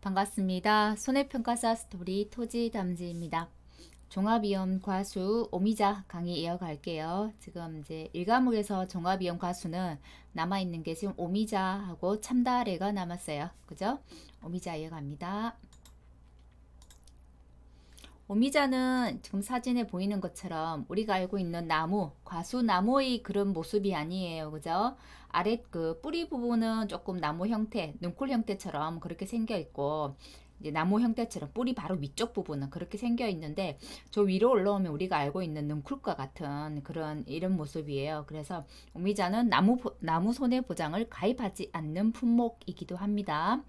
반갑습니다. 손해평가사 스토리 토지담지입니다. 종합이험 과수 오미자 강의 이어갈게요. 지금 이제 1과목에서 종합이험 과수는 남아있는 게 지금 오미자하고 참다래가 남았어요. 그죠? 오미자 이어갑니다. 오미자는 지금 사진에 보이는 것처럼 우리가 알고 있는 나무, 과수나무의 그런 모습이 아니에요. 그죠? 아래 그 뿌리 부분은 조금 나무 형태, 눈콜 형태처럼 그렇게 생겨 있고 이제 나무 형태처럼 뿌리 바로 위쪽 부분은 그렇게 생겨 있는데 저 위로 올라오면 우리가 알고 있는 눈쿨과 같은 그런 이런 모습이에요. 그래서 오미자는 나무 나무 손해 보장을 가입하지 않는 품목이기도 합니다.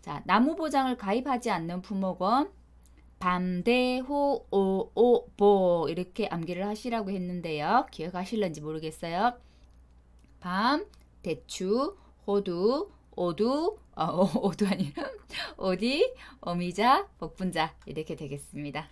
자, 나무 보장을 가입하지 않는 품목은 밤대호 오오보 이렇게 암기를 하시라고 했는데요. 기억하실런지 모르겠어요. 밤, 대추, 호두, 오두, 어, 오두 아니라 오디, 어미자, 복분자 이렇게 되겠습니다.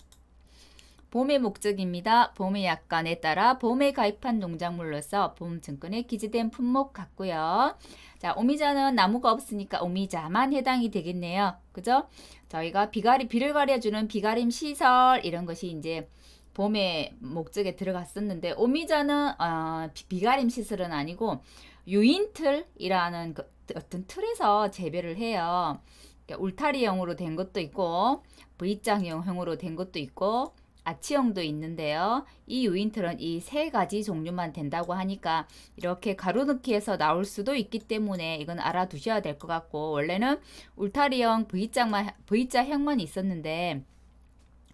봄의 목적입니다. 봄의 약관에 따라 봄에 가입한 농작물로서 봄증권에 기재된 품목 같고요. 자, 오미자는 나무가 없으니까 오미자만 해당이 되겠네요. 그죠? 저희가 비가리, 비를 가려주는 비가림 시설 이런 것이 이제 봄의 목적에 들어갔었는데 오미자는 어, 비, 가림 시설은 아니고 유인틀이라는 그, 어떤 틀에서 재배를 해요. 그러니까 울타리형으로 된 것도 있고 V장형으로 된 것도 있고 아치형도 있는데요. 이 유인틀은 이 세 가지 종류만 된다고 하니까 이렇게 가로넣기에서 나올 수도 있기 때문에 이건 알아두셔야 될 것 같고 원래는 울타리형 V자만, V자형만 있었는데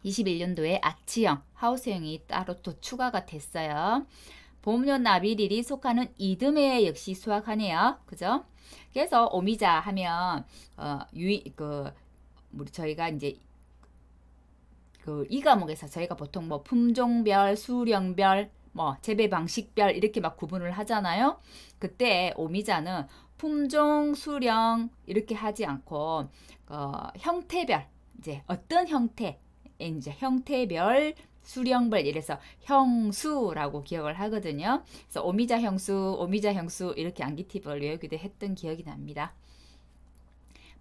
21년도에 아치형, 하우스형이 따로 또 추가가 됐어요. 봄년 나비릴이 속하는 이듬해 역시 수확하네요. 그죠? 그래서 오미자 하면 어, 유이 그 우리 저희가 이제 그이 과목에서 저희가 보통 뭐 품종별, 수령별, 뭐 재배 방식별 이렇게 막 구분을 하잖아요. 그때 오미자는 품종, 수령 이렇게 하지 않고 어, 형태별 이제 어떤 형태 이제 형태별 수령별 이래서 형수라고 기억을 하거든요. 그래서 오미자 형수, 오미자 형수 이렇게 암기팁을 외우기도 했던 기억이 납니다.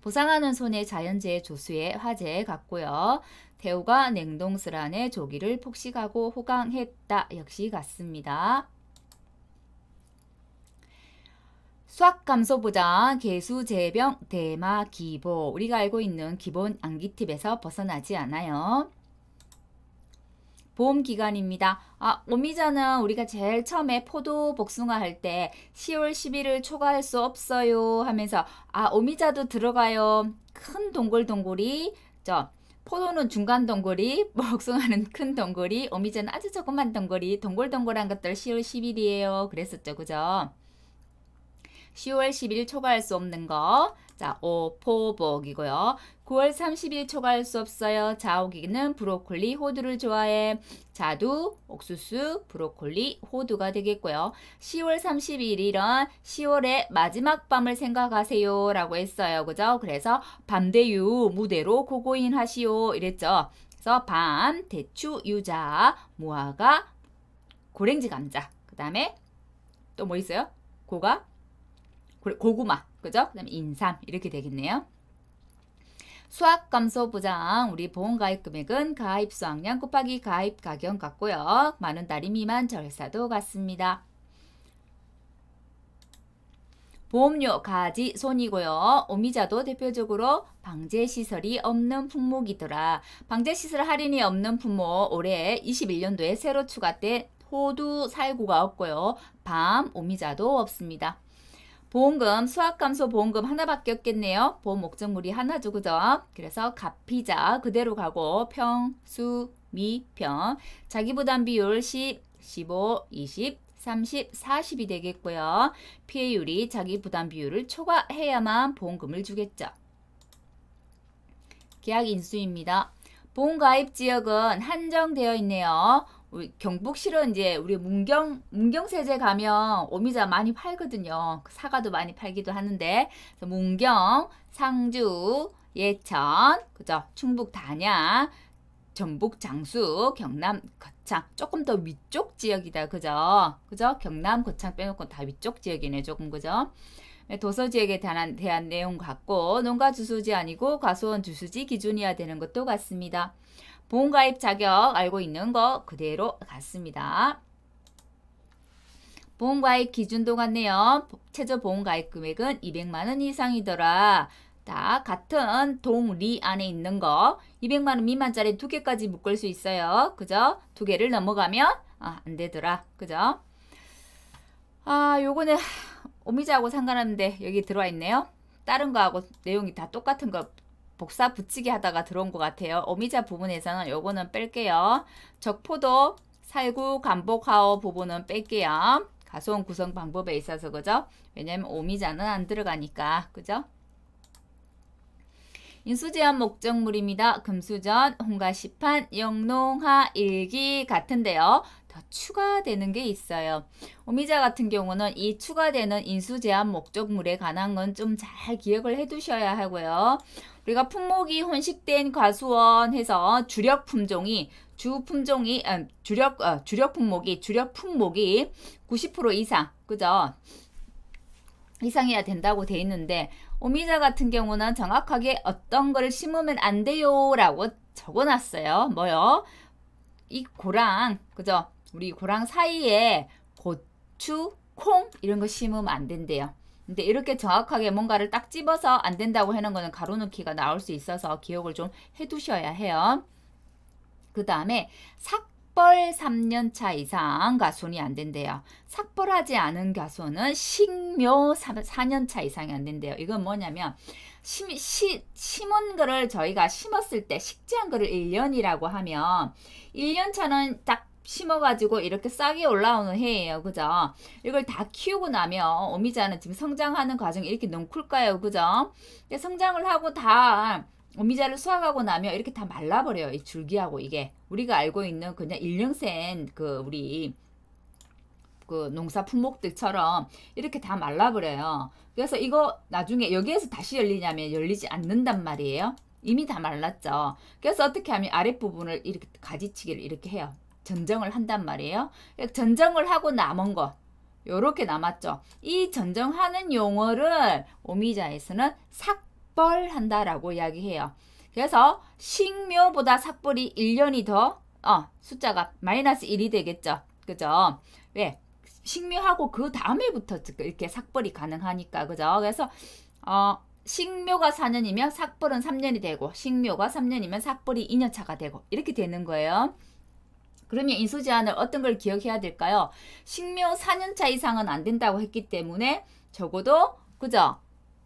보상하는 손의 자연재해 조수의 화재에 갔고요. 대우가 냉동슬안에 조기를 폭식하고 호강했다 역시 같습니다. 수학 감소 보장, 개수 재병, 대마 기보. 우리가 알고 있는 기본 암기팁에서 벗어나지 않아요. 보험기간입니다. 아, 오미자는 우리가 제일 처음에 포도 복숭아 할 때 10월 10일을 초과할 수 없어요 하면서 아, 오미자도 들어가요. 큰 동글동글이 저 포도는 중간 동글이, 복숭아는 큰 동글이, 오미자는 아주 조그만 동글이, 동글동글한 것들 10월 10일이에요. 그랬었죠. 그죠? 10월 10일 초과할 수 없는 거. 자, 오, 포복이고요. 9월 30일 초과할 수 없어요. 자오기는 브로콜리, 호두를 좋아해. 자두, 옥수수, 브로콜리, 호두가 되겠고요. 10월 31일은 10월의 마지막 밤을 생각하세요. 라고 했어요. 그죠? 그래서 밤대유 무대로 고고인 하시오. 이랬죠. 그래서 밤, 대추, 유자, 무화과, 고랭지 감자. 그 다음에 또 뭐 있어요? 고가? 고구마. 그죠? 그 다음에 인삼 이렇게 되겠네요. 수학 감소 보장 우리 보험 가입 금액은 가입 수학량 곱하기 가입 가격 같고요. 많은 달이 미만 절사도 같습니다. 보험료 가지 손이고요. 오미자도 대표적으로 방제시설이 없는 품목이더라. 방제시설 할인이 없는 품목 올해 21년도에 새로 추가된 호두 살구가 없고요. 밤 오미자도 없습니다. 보험금 수학 감소 보험금 하나밖에 없겠네요. 보험 목적물이 하나죠. 그죠? 그래서 갚이자 그대로 가고 평수 미평 자기부담 비율 10, 15, 20, 30, 40이 되겠고요. 피해율이 자기부담 비율을 초과해야만 보험금을 주겠죠. 계약 인수입니다. 보험가입 지역은 한정되어 있네요. 우리 경북실은 이제 우리 문경 문경세제 가면 오미자 많이 팔거든요. 그 사과도 많이 팔기도 하는데 문경, 상주, 예천, 그죠? 충북 단양, 전북 장수, 경남 거창 조금 더 위쪽 지역이다. 그죠? 그죠? 경남 거창 빼놓고 다 위쪽 지역이네. 조금 그죠? 네, 도서 지역에 대한, 대한 내용 같고 농가 주소지 아니고 과수원 주소지 기준이어야 되는 것도 같습니다. 보험가입 자격 알고 있는 거 그대로 같습니다. 보험가입 기준도 같네요. 최저 보험가입 금액은 200만원 이상이더라. 다 같은 동리 안에 있는 거 200만원 미만짜리 두 개까지 묶을 수 있어요. 그죠? 두 개를 넘어가면 아, 안 되더라. 그죠? 아, 요거는 오미자하고 상관없는데 여기 들어와 있네요. 다른 거하고 내용이 다 똑같은 거 복사 붙이기 하다가 들어온 것 같아요. 어미자 부분에서는 요거는 뺄게요. 적포도 살구 간복하오 부분은 뺄게요. 가소음 구성 방법에 있어서 그죠? 왜냐면 오미자는 안 들어가니까 그죠? 인수제한 목적물입니다. 금수전, 홍가시판, 영농하, 일기 같은데요. 더 추가되는 게 있어요. 오미자 같은 경우는 이 추가되는 인수제한 목적물에 관한 건 좀 잘 기억을 해두셔야 하고요. 우리가 품목이 혼식된 과수원 해서 주력 품종이 주 품종이 음, 주력 어, 주력 품목이 주력 품목이 90% 이상 그죠? 이상해야 된다고 돼 있는데 오미자 같은 경우는 정확하게 어떤 거를 심으면 안 돼요라고 적어놨어요. 뭐요? 이 고랑 그죠? 우리 고랑 사이에 고추, 콩 이런 거 심으면 안 된대요. 근데 이렇게 정확하게 뭔가를 딱 집어서 안 된다고 하는 거는 가로놓기가 나올 수 있어서 기억을 좀 해두셔야 해요. 그 다음에 삭벌 3년차 이상 가손이 안 된대요. 삭벌하지 않은 가손은 식묘 4년차 이상이 안 된대요. 이건 뭐냐면 심, 시, 심은 거를 저희가 심었을 때 식재한 거를 1년이라고 하면 1년차는 딱 심어가지고 이렇게 싹이 올라오는 해예요. 그죠? 이걸 다 키우고 나면 오미자는 지금 성장하는 과정이 이렇게 눈클 까요 그죠? 성장을 하고 다 오미자를 수확하고 나면 이렇게 다 말라버려요. 이 줄기하고 이게. 우리가 알고 있는 그냥 일년생 그 우리 그 농사 품목들처럼 이렇게 다 말라버려요. 그래서 이거 나중에 여기에서 다시 열리냐면 열리지 않는단 말이에요. 이미 다 말랐죠. 그래서 어떻게 하면 아랫부분을 이렇게 가지치기를 이렇게 해요. 전정을 한단 말이에요. 그러니까 전정을 하고 남은 것. 요렇게 남았죠. 이 전정하는 용어를 오미자에서는 삭벌한다라고 이야기해요. 그래서 식묘보다 삭벌이 1년이 더 어, 숫자가 마이너스 1이 되겠죠. 그죠? 왜? 예. 식묘하고 그 다음에부터 이렇게 삭벌이 가능하니까. 그죠? 그래서 어, 식묘가 4년이면 삭벌은 3년이 되고 식묘가 3년이면 삭벌이 2년차가 되고 이렇게 되는 거예요. 그러면 인수 제한을 어떤 걸 기억해야 될까요? 식묘 4년차 이상은 안 된다고 했기 때문에 적어도 그죠?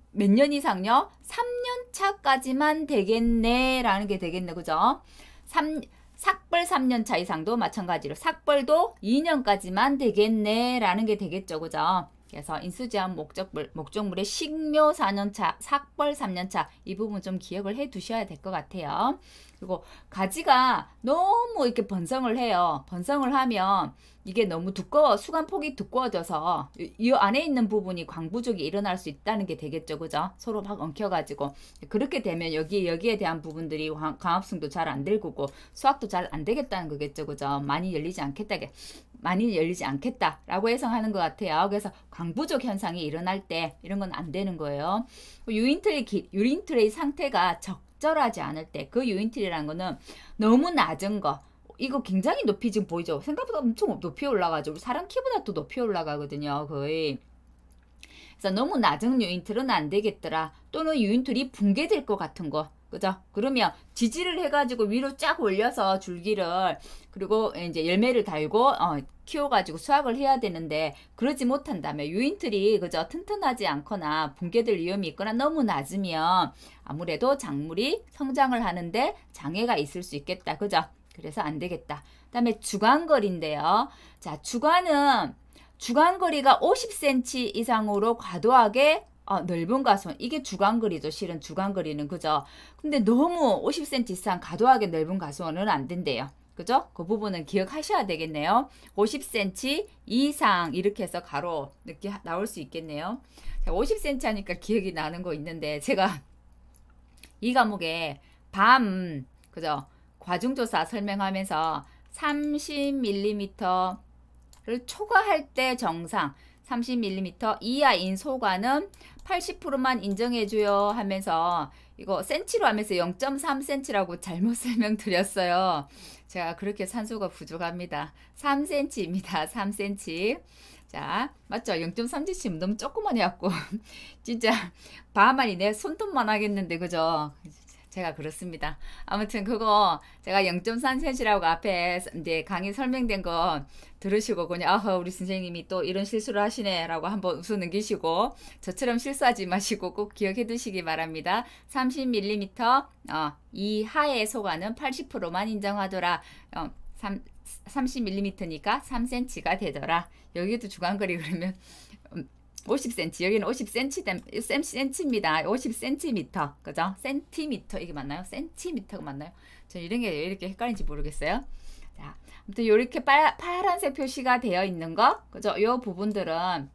몇 년 이상요? 3년 차까지만 되겠네 라는 게 되겠네 그죠? 3, 삭벌 3년 차 이상도 마찬가지로 삭벌도 2년까지만 되겠네 라는 게 되겠죠 그죠? 그래서 인수지한 목적물, 목적물의 식묘 4년차, 삭벌 3년차 이 부분 좀 기억을 해 두셔야 될 것 같아요. 그리고 가지가 너무 이렇게 번성을 해요. 번성을 하면 이게 너무 두꺼워 수간 폭이 두꺼워져서 이, 안에 있는 부분이 광부족이 일어날 수 있다는 게 되겠죠 그죠 서로 막 엉켜가지고 그렇게 되면 여기 여기에 대한 부분들이 광합성도 잘 안들고 수압도 잘 안 되겠다는 거겠죠 그죠 많이 열리지 않겠다 게 많이 열리지 않겠다 라고 해석하는 것 같아요 그래서 광부족 현상이 일어날 때 이런 건 안 되는 거예요 유인틀의 기, 유인틀의 상태가 적절하지 않을 때 그 유인틀이라는 거는 너무 낮은 거 이거 굉장히 높이 지금 보이죠? 생각보다 엄청 높이 올라가죠. 사람 키보다 또 높이 올라가거든요. 거의. 그래서 너무 낮은 유인틀은 안 되겠더라. 또는 유인틀이 붕괴될 것 같은 거. 그죠? 그러면 지지를 해가지고 위로 쫙 올려서 줄기를 그리고 이제 열매를 달고 어, 키워가지고 수확을 해야 되는데 그러지 못한다면 유인틀이 그저 튼튼하지 않거나 붕괴될 위험이 있거나 너무 낮으면 아무래도 작물이 성장을 하는데 장애가 있을 수 있겠다. 그죠? 그래서 안 되겠다. 그 다음에 주간거리인데요. 자, 주간은 주간거리가 50cm 이상으로 과도하게 어, 넓은 가손 이게 주간거리죠. 실은 주간거리는 그죠. 근데 너무 50cm 이상 과도하게 넓은 가손은 안 된대요. 그죠? 그 부분은 기억하셔야 되겠네요. 50cm 이상 이렇게 해서 가로 이렇게 나올 수 있겠네요. 50cm 하니까 기억이 나는 거 있는데 제가 이 과목에 밤 그죠? 과중조사 설명하면서 30mm를 초과할 때 정상 30mm 이하인 소관은 80%만 인정해줘요 하면서 이거 센치로 하면서 0.3cm라고 잘못 설명드렸어요. 제가 그렇게 산소가 부족합니다. 3cm입니다. 3cm. 자, 맞죠? 0.3cm 너무 조그만해갖고 진짜 밤만이내 손톱만 하겠는데 그죠? 제가 그렇습니다. 아무튼 그거 제가 0 3센 m 라고 앞에 이제 강의 설명된 거 들으시고 그냥 아 우리 선생님이 또 이런 실수를 하시네라고 한번 웃어 넘기시고 저처럼 실수하지 마시고 꼭 기억해 두시기 바랍니다. 30mm 어, 이하에 속하는 80%만 인정하더라. 어, 3, 30mm니까 3cm가 되더라. 여기도 주간거리 그러면 50cm 여기는 50cm 입니다 50cm 그죠 센티미터 이게 맞나요 센티미터가 맞나요 저 이런 게 이렇게 헷갈리는지 모르겠어요 자 아무튼 이렇게 파란색 표시가 되어 있는 거 그죠 요 부분들은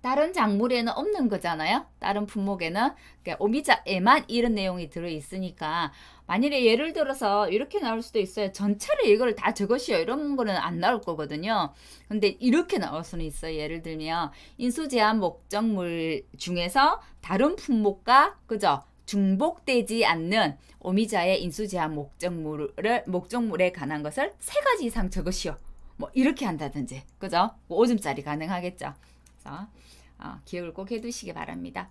다른 작물에는 없는 거잖아요 다른 품목에는 그러니까 오미자에만 이런 내용이 들어 있으니까 만일에 예를 들어서 이렇게 나올 수도 있어요. 전체를 이걸 다 저것이요. 이런 거는 안 나올 거거든요. 근데 이렇게 나올 수는 있어요. 예를 들면 인수 제한 목적물 중에서 다른 품목과 그죠? 중복되지 않는 오미자의 인수 제한 목적물을 목적물에 관한 것을 세 가지 이상 저것이요. 뭐 이렇게 한다든지. 그죠? 뭐 오줌짜리 가능하겠죠. 그래서 어, 기억을 꼭 해 두시기 바랍니다.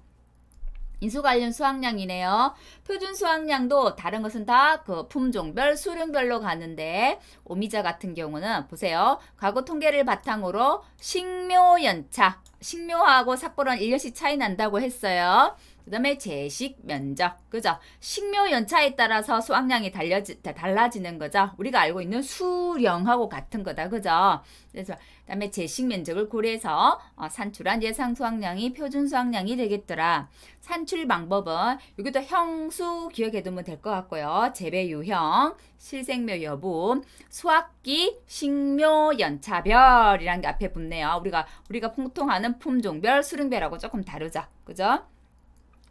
인수 관련 수확량이네요. 표준 수확량도 다른 것은 다 그 품종별, 수령별로 가는데 오미자 같은 경우는 보세요. 과거 통계를 바탕으로 식묘 연차, 식묘하고 삭보는 1년씩 차이 난다고 했어요. 그 다음에 제식 면적. 그죠? 식묘 연차에 따라서 수확량이 달려지, 달라지는 거죠. 우리가 알고 있는 수령하고 같은 거다. 그죠? 그래서 그다음에 제식 면적을 고려해서 어, 산출한 예상 수확량이 표준 수확량이 되겠더라. 산출 방법은 여기도 형수 기억해 두면 될 것 같고요. 재배 유형, 실생묘 여부, 수확기, 식묘 연차별이라는 게 앞에 붙네요. 우리가 우리가 통하는 품종별 수령별하고 조금 다르죠. 그죠?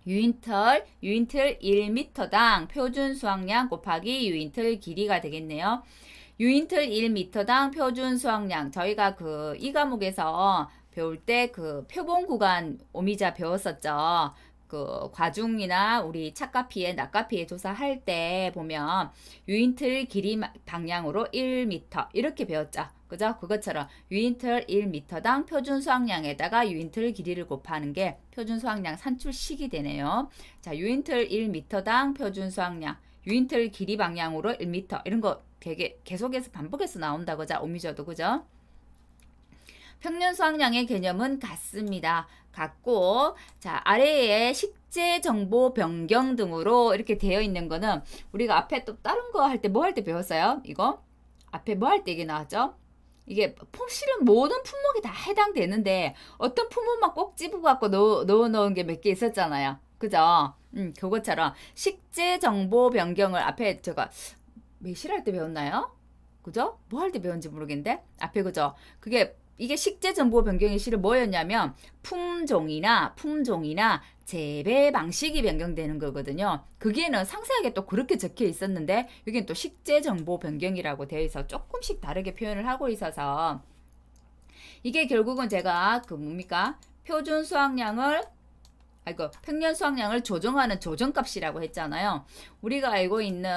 유인털, 유인틀 1m당 표준 수확량 곱하기 유인틀 길이가 되겠네요. 유인틀 1m당 표준 수확량 저희가 그 이 과목에서 배울 때 그 표본 구간 오미자 배웠었죠. 그 과중이나 우리 착가피에낙가피에 조사할 때 보면 유인틀 길이 방향으로 1m 이렇게 배웠죠. 그죠? 그것처럼 유인틀 1m당 표준 수확량에다가 유인틀 길이를 곱하는 게 표준 수확량 산출식이 되네요. 자, 유인틀 1m당 표준 수확량, 유인틀 길이 방향으로 1m 이런 거 되게 계속해서 반복해서 나온다고 자 오미저도 그죠? 평균 수확량의 개념은 같습니다. 같고 자 아래에 식재 정보 변경 등으로 이렇게 되어 있는 거는 우리가 앞에 또 다른 거 할 때 뭐 할때 뭐 배웠어요? 이거 앞에 뭐 할 때 이게 나왔죠? 이게 품 실은 모든 품목이 다 해당되는데 어떤 품목만 꼭 집어갖고 넣어, 넣어 놓은 게 몇 개 있었잖아요. 그죠? 음, 그것처럼 식재 정보 변경을 앞에 제가 매실할 때 배웠나요? 그죠? 뭐 할 때 배운지 모르겠는데 앞에 그죠? 그게 이게 식재 정보 변경의 시를 뭐였냐면 품종이나 품종이나 재배 방식이 변경되는 거거든요. 그게는 상세하게 또 그렇게 적혀 있었는데 여기는 또 식재 정보 변경이라고 되어 있어 조금씩 다르게 표현을 하고 있어서 이게 결국은 제가 그 뭡니까 표준 수확량을 아이고 평년 수확량을 조정하는 조정값이라고 했잖아요. 우리가 알고 있는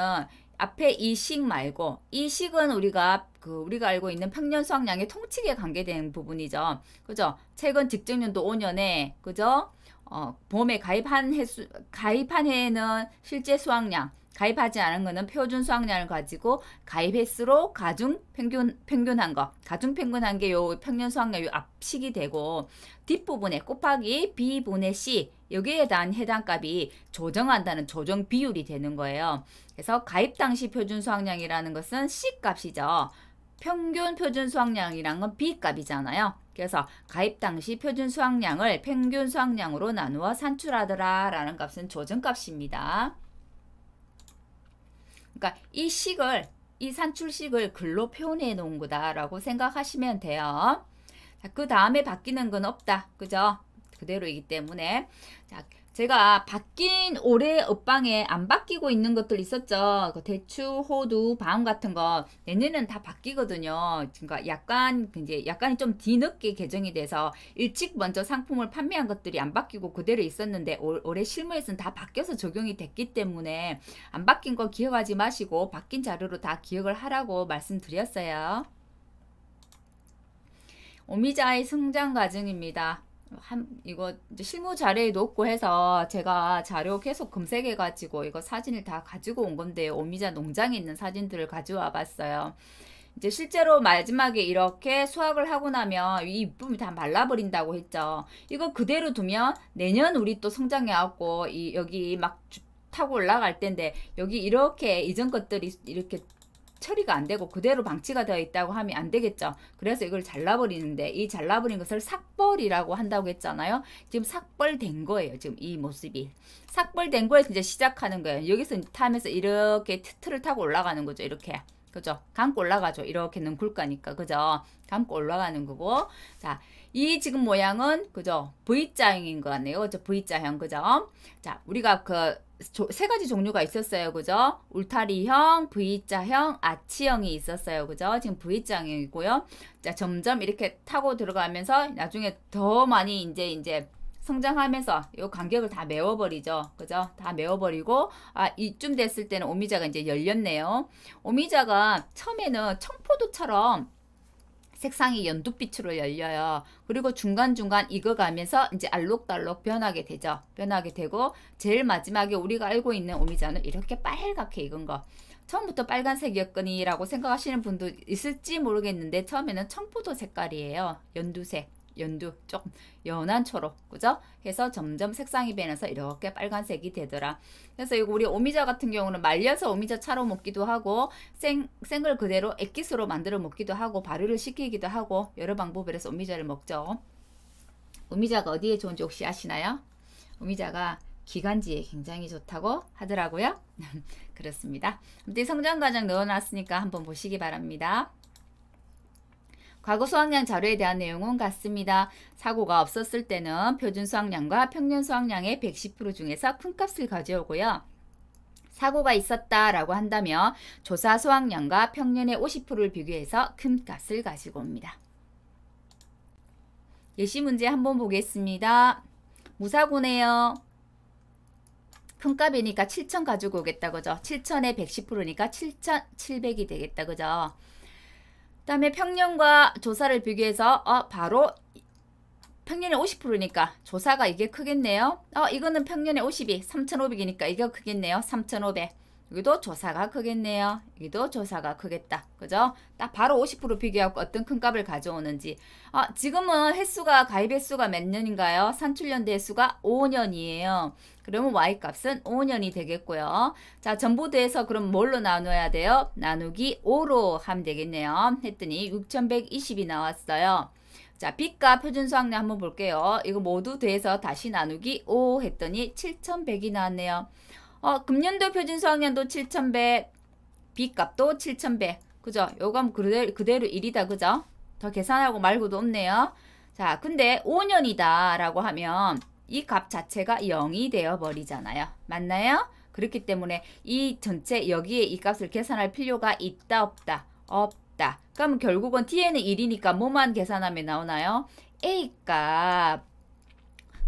앞에 이 식 말고 이 식은 우리가 그 우리가 알고 있는 평년 수확량의 통칙에 관계된 부분이죠. 그죠? 최근 직전연도 5년에 그죠? 어, 봄에 가입한 해수 가입한 해에는 실제 수확량 가입하지 않은 거는 표준 수확량을 가지고 가입 횟수로 가중 평균 평균한 거 가중 평균한 게 요 평균 수확량 요 앞식이 되고 뒷부분에 곱하기 b 분의 c 여기에 대한 해당 값이 조정한다는 조정 비율이 되는 거예요. 그래서 가입 당시 표준 수확량이라는 것은 c 값이죠. 평균 표준 수확량이란 건 b 값이잖아요. 그래서 가입 당시 표준 수확량을 평균 수확량으로 나누어 산출하더라 라는 값은 조정값입니다. 그러니까 이 식을 이 산출식을 글로 표현해 놓은 거다라고 생각하시면 돼요. 그 다음에 바뀌는 건 없다. 그죠? 그대로이기 때문에 자, 제가 바뀐 올해 업방에 안 바뀌고 있는 것들 있었죠. 그 대추, 호두, 방울 같은 거 내년은 다 바뀌거든요. 그러니까 약간 이제 약간이 좀 뒤늦게 개정이 돼서 일찍 먼저 상품을 판매한 것들이 안 바뀌고 그대로 있었는데 올, 올해 실무에서는 다 바뀌어서 적용이 됐기 때문에 안 바뀐 거 기억하지 마시고 바뀐 자료로 다 기억을 하라고 말씀드렸어요. 오미자의 성장 과정입니다. 한 이거 실무 자료에 놓고 해서 제가 자료 계속 검색해 가지고 이거 사진을 다 가지고 온 건데 오미자 농장에 있는 사진들을 가져와 봤어요. 이제 실제로 마지막에 이렇게 수확을 하고 나면 이부분이다 말라버린다고 했죠. 이거 그대로 두면 내년 우리 또 성장해갖고 이 여기 막 타고 올라갈 텐데 여기 이렇게 이전 것들이 이렇게 처리가 안 되고 그대로 방치가 되어 있다고 하면 안 되겠죠. 그래서 이걸 잘라버리는데 이 잘라버린 것을 삭벌이라고 한다고 했잖아요. 지금 삭벌된 거예요. 지금 이 모습이. 삭벌된 거에서 이제 시작하는 거예요. 여기서 타면서 이렇게 틀을 타고 올라가는 거죠. 이렇게. 그죠? 감고 올라가죠. 이렇게는 굵가니까. 그죠? 감고 올라가는 거고. 자, 이 지금 모양은, 그죠? V자형인 거 같네요. 그죠? V자형. 그죠? 자, 우리가 그, 조, 세 가지 종류가 있었어요. 그죠? 울타리형, V자형, 아치형이 있었어요. 그죠? 지금 V자형이고요. 자, 점점 이렇게 타고 들어가면서 나중에 더 많이 이제 이제 성장하면서 요 간격을 다 메워버리죠. 그죠? 다 메워버리고 아 이쯤 됐을 때는 오미자가 이제 열렸네요. 오미자가 처음에는 청포도처럼 색상이 연두빛으로 열려요. 그리고 중간중간 익어가면서 이제 알록달록 변하게 되죠. 변하게 되고 제일 마지막에 우리가 알고 있는 오미자는 이렇게 빨갛게 익은 거. 처음부터 빨간색이었거니라고 생각하시는 분도 있을지 모르겠는데 처음에는 청포도 색깔이에요. 연두색. 연두, 조금 연한 초록, 그죠? 해서 점점 색상이 변해서 이렇게 빨간색이 되더라. 그래서 이거 우리 오미자 같은 경우는 말려서 오미자 차로 먹기도 하고 생, 생을 그대로 액기스로 만들어 먹기도 하고 발효를 시키기도 하고 여러 방법으로 해서 오미자를 먹죠. 오미자가 어디에 좋은지 혹시 아시나요? 오미자가 기관지에 굉장히 좋다고 하더라고요. 그렇습니다. 아무튼 성장 과정 넣어놨으니까 한번 보시기 바랍니다. 과거 수학량 자료에 대한 내용은 같습니다. 사고가 없었을 때는 표준 수학량과 평균 수학량의 110% 중에서 큰 값을 가져오고요. 사고가 있었다라고 한다면 조사 수학량과 평년의 50%를 비교해서 큰 값을 가지고 옵니다. 예시 문제 한번 보겠습니다. 무사고네요. 큰 값이니까 7천 가지고 오겠다 그죠? 7천에 110%니까 7,700이 되겠다 그죠? 다음에 평년과 조사를 비교해서 어, 바로 평년의 50%니까 조사가 이게 크겠네요. 어, 이거는 평년에 5 0 3,500이니까 이거 크겠네요. 3,500. 여기도 조사가 크겠네요. 여기도 조사가 크겠다. 그죠? 딱 바로 50% 비교하고 어떤 큰 값을 가져오는지. 아, 지금은 횟수가, 가입 횟수가 몇 년인가요? 산출연대 횟수가 5년이에요. 그러면 Y 값은 5년이 되겠고요. 자, 전보도에서 그럼 뭘로 나눠야 돼요? 나누기 5로 하면 되겠네요. 했더니 6120이 나왔어요. 자, b 과 표준 수학량 한번 볼게요. 이거 모두 돼서 다시 나누기 5 했더니 7100이 나왔네요. 어, 금년도 표준수 학년도 7,100, B값도 7,100. 그죠? 요감 그대로, 그대로 1이다. 그죠? 더 계산하고 말고도 없네요. 자, 근데 5년이다 라고 하면 이 값 자체가 0이 되어버리잖아요. 맞나요? 그렇기 때문에 이 전체 여기에 이 값을 계산할 필요가 있다 없다 없다. 그러면 결국은 뒤에는 1이니까 뭐만 계산하면 나오나요? A값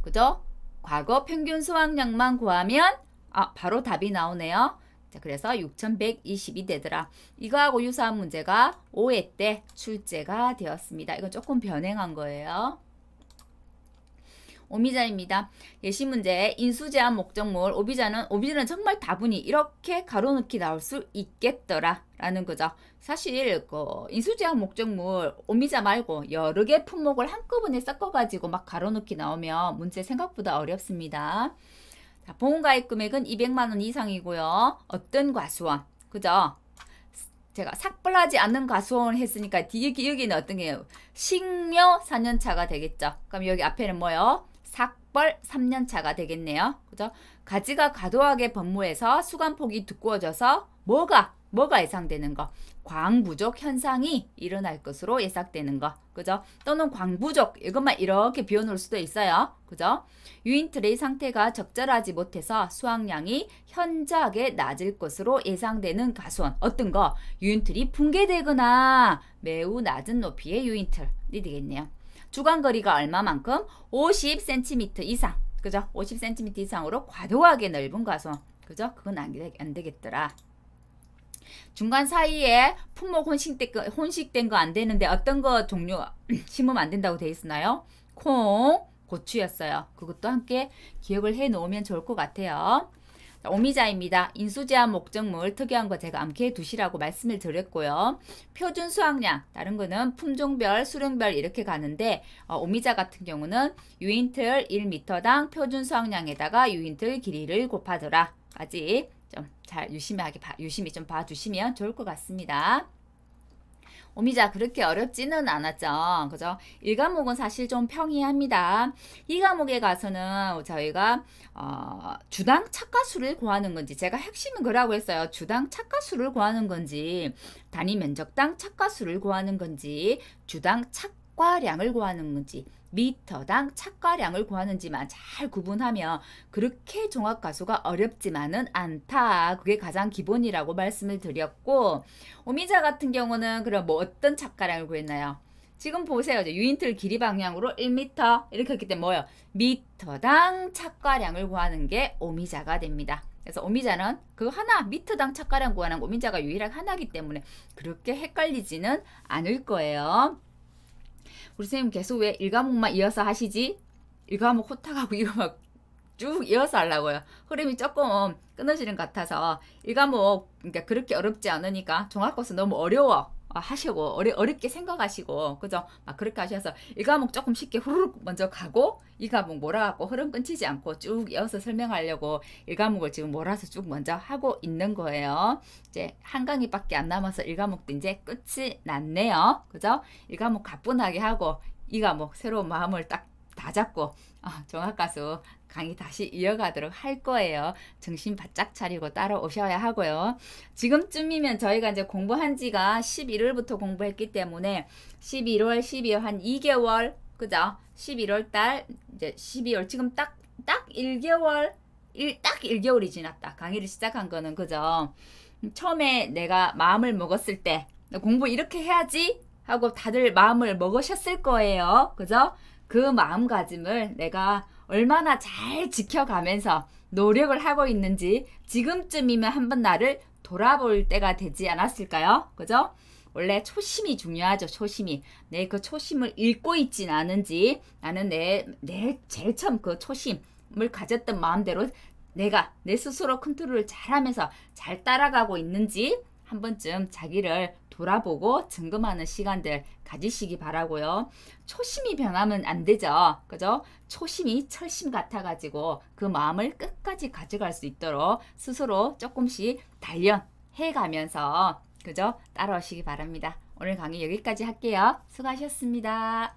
그죠? 과거 평균 수학량만 구하면 아, 바로 답이 나오네요. 자, 그래서 6 1 2 2 되더라. 이거하고 유사한 문제가 5회 때 출제가 되었습니다. 이거 조금 변행한 거예요. 오미자입니다. 예시 문제 인수 제한 목적물 오비자는 오비자는 정말 다분히 이렇게 가로놓기 나올 수 있겠더라 라는 거죠. 사실 그 인수 제한 목적물 오미자 말고 여러 개 품목을 한꺼번에 섞어 가지고 막 가로놓기 나오면 문제 생각보다 어렵습니다. 자, 보험가입 금액은 200만원 이상이고요. 어떤 과수원? 그죠? 제가 삭발하지 않는 과수원을 했으니까 뒤 여기, 여기는 어떤 게요? 식묘 4년차가 되겠죠. 그럼 여기 앞에는 뭐요? 삭발 3년차가 되겠네요. 그죠? 가지가 과도하게 번무해서 수간폭이 두꺼워져서 뭐가 뭐가 예상되는 거? 광부족 현상이 일어날 것으로 예상되는 거. 그죠? 또는 광부족 이것만 이렇게 비워놓을 수도 있어요. 그죠? 유인트레이 상태가 적절하지 못해서 수확량이 현저하게 낮을 것으로 예상되는 가수원. 어떤 거? 유인틀이 붕괴되거나 매우 낮은 높이의 유인틀이 되겠네요. 주간거리가 얼마만큼? 50cm 이상. 그죠? 50cm 이상으로 과도하게 넓은 가수원. 그죠? 그건 안, 되, 안 되겠더라. 중간 사이에 품목 혼식된, 혼식된 거 안 되는데 어떤 거 종류 심으면 안 된다고 돼 있으나요? 콩, 고추였어요. 그것도 함께 기억을 해 놓으면 좋을 것 같아요. 자, 오미자입니다. 인수제한 목적물 특이한 거 제가 암기해 두시라고 말씀을 드렸고요. 표준 수확량 다른 거는 품종별, 수령별 이렇게 가는데 어, 오미자 같은 경우는 유인틀 1m당 표준 수확량에다가 유인틀 길이를 곱하더라. 아직 좀잘 유심하게 봐, 유심히 좀 봐주시면 좋을 것 같습니다. 오미자 그렇게 어렵지는 않았죠. 그죠? 1과목은 사실 좀 평이합니다. 2과목에 가서는 저희가 어, 주당 착가수를 구하는 건지 제가 핵심은 그라고 했어요. 주당 착가수를 구하는 건지 단위 면적당 착가수를 구하는 건지 주당 착 착과량을 구하는지 미터당 착과량을 구하는지만 잘 구분하면 그렇게 종합 가수가 어렵지만은 않다. 그게 가장 기본이라고 말씀을 드렸고 오미자 같은 경우는 그럼 뭐 어떤 착과량을 구했나요? 지금 보세요. 유인틀 길이 방향으로 1m 이렇게 했기 때문에 뭐예요? 미터당 착과량을 구하는 게 오미자가 됩니다. 그래서 오미자는 그 하나 미터당 착가량 구하는 오미자가 유일한 하나이기 때문에 그렇게 헷갈리지는 않을 거예요. 우리 선생님 계속 왜 1과목만 이어서 하시지? 1과목 호탁하고 이거 막 쭉 이어서 하려고요. 흐름이 조금 끊어지는 것 같아서 1과목 그러니까 그렇게 어렵지 않으니까 종합고사 너무 어려워. 하시고 어려, 어렵게 생각하시고 그죠? 막 그렇게 하셔서 이 과목 조금 쉽게 후루룩 먼저 가고 이 과목 몰아갖고 흐름 끊치지 않고 쭉 이어서 설명하려고 일 과목을 지금 몰아서 쭉 먼저 하고 있는 거예요. 이제 한 강의밖에 안 남아서 일 과목도 이제 끝이 났네요. 그죠? 일 과목 가뿐하게 하고 이 과목 새로운 마음을 딱다 잡고 어, 종합가수 강의 다시 이어가도록 할 거예요. 정신 바짝 차리고 따라오셔야 하고요. 지금쯤이면 저희가 이제 공부한 지가 11월부터 공부했기 때문에 11월, 12월 한 2개월, 그죠? 11월 달, 이제 12월 지금 딱, 딱 1개월, 일, 딱 1개월이 지났다. 강의를 시작한 거는, 그죠? 처음에 내가 마음을 먹었을 때 공부 이렇게 해야지 하고 다들 마음을 먹으셨을 거예요. 그죠? 그 마음가짐을 내가 얼마나 잘 지켜가면서 노력을 하고 있는지 지금쯤이면 한번 나를 돌아볼 때가 되지 않았을까요? 그죠? 원래 초심이 중요하죠. 초심이. 내 그 초심을 잃고 있진 않은지 나는 내, 내 제일 처음 그 초심을 가졌던 마음대로 내가 내 스스로 컨트롤을 잘하면서 잘 따라가고 있는지 한 번쯤 자기를 돌아보고 점검하는 시간들 가지시기 바라고요. 초심이 변하면 안 되죠. 그죠? 초심이 철심 같아가지고 그 마음을 끝까지 가져갈 수 있도록 스스로 조금씩 단련해가면서 그죠? 따라오시기 바랍니다. 오늘 강의 여기까지 할게요. 수고하셨습니다.